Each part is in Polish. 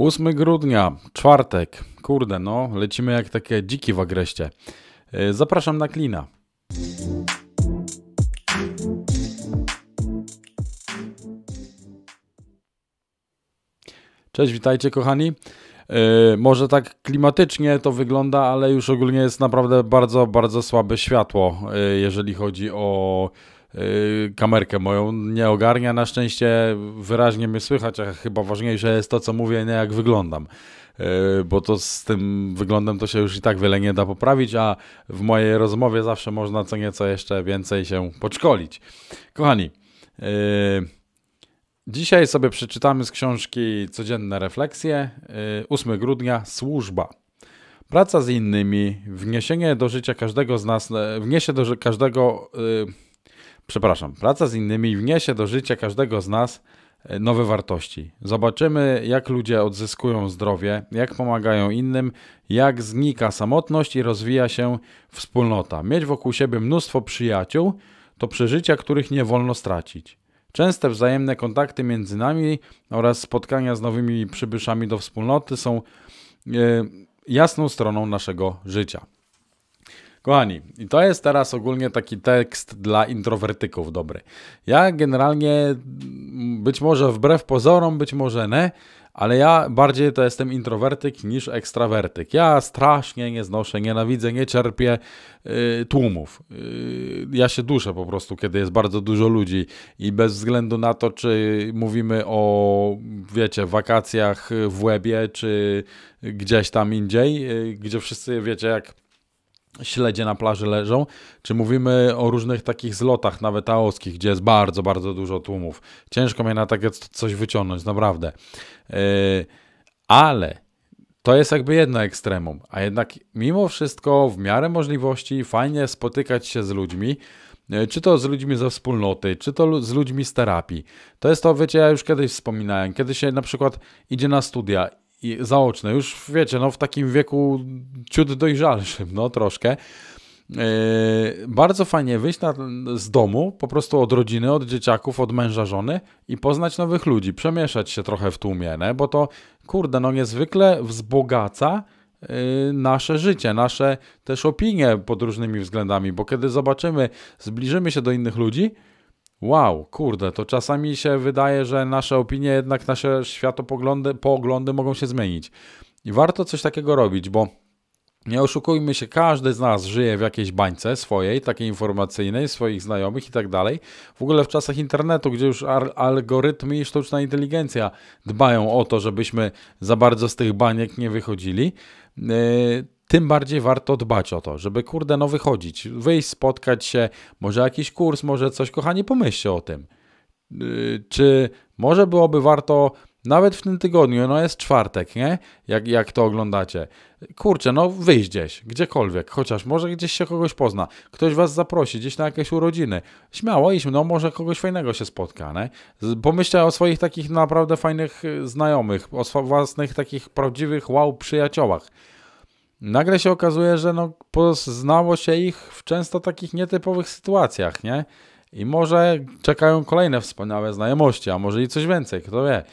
8 grudnia, czwartek. Kurde, no, lecimy jak takie dziki w agreście. E, zapraszam na klina. Cześć, witajcie kochani. E, może tak klimatycznie to wygląda, ale już ogólnie jest naprawdę bardzo, bardzo słabe światło, e, jeżeli chodzi o Y, kamerkę moją nie ogarnia. Na szczęście wyraźnie mnie słychać, a chyba ważniejsze jest to, co mówię, nie jak wyglądam. Y, bo to z tym wyglądem to się już i tak wiele nie da poprawić, a w mojej rozmowie zawsze można co nieco jeszcze więcej się podszkolić. Kochani, y, dzisiaj sobie przeczytamy z książki Codzienne refleksje. 8 grudnia służba. Praca z innymi, wniesienie do życia każdego z nas, wniesie do każdego. Yy, przepraszam, praca z innymi wniesie do życia każdego z nas e, nowe wartości. Zobaczymy, jak ludzie odzyskują zdrowie, jak pomagają innym, jak znika samotność i rozwija się wspólnota. Mieć wokół siebie mnóstwo przyjaciół to przeżycia, których nie wolno stracić. Częste wzajemne kontakty między nami oraz spotkania z nowymi przybyszami do wspólnoty są e, jasną stroną naszego życia. Kochani, i to jest teraz ogólnie taki tekst dla introwertyków dobry. Ja generalnie, być może wbrew pozorom, być może nie, ale ja bardziej to jestem introwertyk niż ekstrawertyk. Ja strasznie nie znoszę, nienawidzę, nie cierpię y, tłumów. Y, ja się duszę po prostu, kiedy jest bardzo dużo ludzi i bez względu na to, czy mówimy o, wiecie, wakacjach w Łebie, czy gdzieś tam indziej, y, gdzie wszyscy, wiecie, jak śledzie na plaży leżą, czy mówimy o różnych takich zlotach, nawet aoskich, gdzie jest bardzo, bardzo dużo tłumów. Ciężko mnie na takie coś wyciągnąć, naprawdę. E, ale to jest jakby jedno ekstremum, a jednak mimo wszystko w miarę możliwości fajnie spotykać się z ludźmi, e, czy to z ludźmi ze wspólnoty, czy to z ludźmi z terapii. To jest to, wiecie, ja już kiedyś wspominałem, kiedy się na przykład idzie na studia i zaoczne, już wiecie, no w takim wieku ciut dojrzalszym, no troszkę. Yy, bardzo fajnie wyjść na, z domu, po prostu od rodziny, od dzieciaków, od męża, żony i poznać nowych ludzi, przemieszać się trochę w tłumie, ne? bo to kurde, no niezwykle wzbogaca yy, nasze życie, nasze też opinie pod różnymi względami, bo kiedy zobaczymy, zbliżymy się do innych ludzi, Wow, kurde, to czasami się wydaje, że nasze opinie, jednak nasze światopoglądy, poglądy mogą się zmienić. I warto coś takiego robić, bo nie oszukujmy się, każdy z nas żyje w jakiejś bańce swojej, takiej informacyjnej, swoich znajomych i tak dalej. W ogóle w czasach internetu, gdzie już algorytmy i sztuczna inteligencja dbają o to, żebyśmy za bardzo z tych baniek nie wychodzili, yy, tym bardziej warto dbać o to, żeby kurde no wychodzić, wyjść, spotkać się, może jakiś kurs, może coś, kochani, pomyślcie o tym. Yy, czy może byłoby warto nawet w tym tygodniu, no jest czwartek, nie? Jak, jak to oglądacie. Kurczę, no wyjść gdzieś, gdziekolwiek, chociaż może gdzieś się kogoś pozna. Ktoś was zaprosi, gdzieś na jakieś urodziny. Śmiało idźmy, no może kogoś fajnego się spotka, nie? Pomyślcie o swoich takich naprawdę fajnych y, znajomych, o własnych takich prawdziwych wow przyjaciołach nagle się okazuje, że no, poznało się ich w często takich nietypowych sytuacjach, nie? I może czekają kolejne wspaniałe znajomości, a może i coś więcej, kto wie.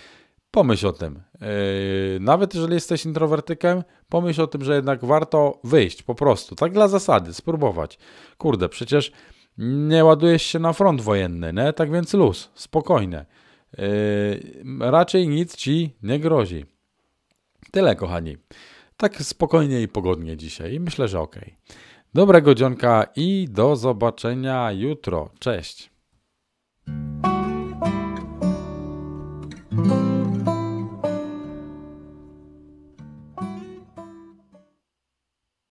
Pomyśl o tym. Yy, nawet jeżeli jesteś introwertykiem, pomyśl o tym, że jednak warto wyjść po prostu, tak dla zasady, spróbować. Kurde, przecież nie ładujesz się na front wojenny, nie? tak więc luz, spokojne. Yy, raczej nic ci nie grozi. Tyle, kochani tak spokojnie i pogodnie dzisiaj. I myślę, że ok. Dobrego dzionka i do zobaczenia jutro. Cześć.